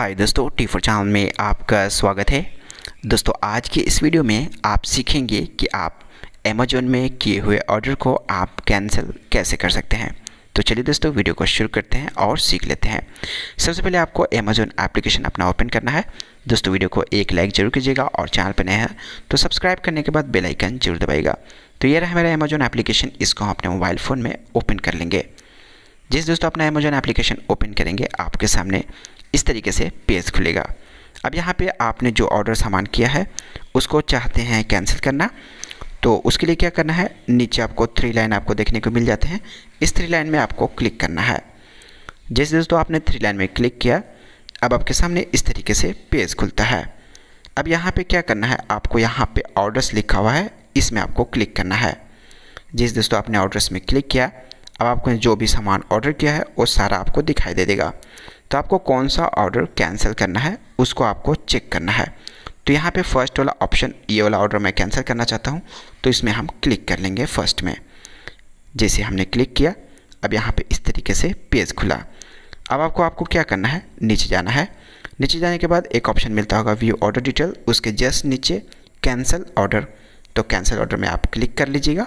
हाय दोस्तों T four channel में आपका स्वागत है दोस्तों आज के इस वीडियो में आप सीखेंगे कि आप अमेजोन में किए हुए ऑर्डर को आप कैंसिल कैसे कर सकते हैं तो चलिए दोस्तों वीडियो को शुरू करते हैं और सीख लेते हैं सबसे पहले आपको अमेजोन एप्लीकेशन अपना ओपन करना है दोस्तों वीडियो को एक लाइक जरूर कीजिएगा और चैनल पर नए हैं तो सब्सक्राइब करने के बाद बेलाइकन जरूर दबाएगा तो ये रहा मेरा अमेजोन एप्लीकेशन इसको हम अपने मोबाइल फ़ोन में ओपन कर लेंगे जिस दोस्तों अपना अमेजोन एप्लीकेशन ओपन करेंगे आपके सामने इस तरीके से पेज खुलेगा अब यहाँ पे आपने जो ऑर्डर सामान किया है उसको चाहते हैं कैंसिल करना तो उसके लिए क्या करना है नीचे आपको थ्री लाइन आपको देखने को मिल जाते हैं इस थ्री लाइन में आपको क्लिक करना है जैसे दोस्तों आपने थ्री लाइन में क्लिक किया अब आपके सामने इस तरीके से पेज खुलता है अब यहाँ पे क्या करना है आपको यहाँ पे ऑर्डर्स लिखा हुआ है इसमें आपको क्लिक करना है जिस दोस्तों आपने ऑर्डर्स में क्लिक किया अब आपको जो भी सामान ऑर्डर किया है वो सारा आपको दिखाई दे देगा तो आपको कौन सा ऑर्डर कैंसिल करना है उसको आपको चेक करना है तो यहाँ पे फर्स्ट वाला ऑप्शन ये वाला ऑर्डर मैं कैंसिल करना चाहता हूँ तो इसमें हम क्लिक कर लेंगे फर्स्ट में जैसे हमने क्लिक किया अब यहाँ पे इस तरीके से पेज खुला अब आपको आपको क्या करना है नीचे जाना है नीचे जाने के बाद एक ऑप्शन मिलता होगा व्यू ऑर्डर डिटेल उसके जस्ट नीचे कैंसिल ऑर्डर तो कैंसिल ऑर्डर में आप क्लिक कर लीजिएगा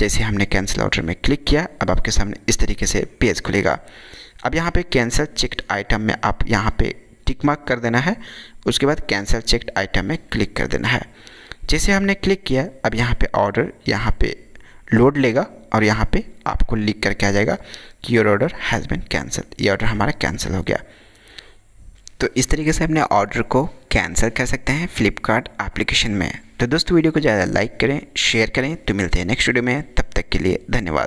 जैसे हमने कैंसिल ऑर्डर में क्लिक किया अब आपके सामने इस तरीके से पेज खुलेगा अब यहाँ पे कैंसिल चेक्ड आइटम में आप यहाँ पे टिक मार्क कर देना है उसके बाद कैंसिल चेक्ड आइटम में क्लिक कर देना है जैसे हमने क्लिक किया अब यहाँ पे ऑर्डर यहाँ पे लोड लेगा और यहाँ पे आपको लिख करके आ जाएगा कि your order has been cancel ये ऑर्डर हमारा कैंसिल हो गया तो इस तरीके से अपने ऑर्डर को कैंसिल कर सकते हैं फ्लिपकार्ट एप्लीकेशन में तो दोस्तों वीडियो को ज़्यादा लाइक करें शेयर करें तो मिलते हैं नेक्स्ट वीडियो में तब तक के लिए धन्यवाद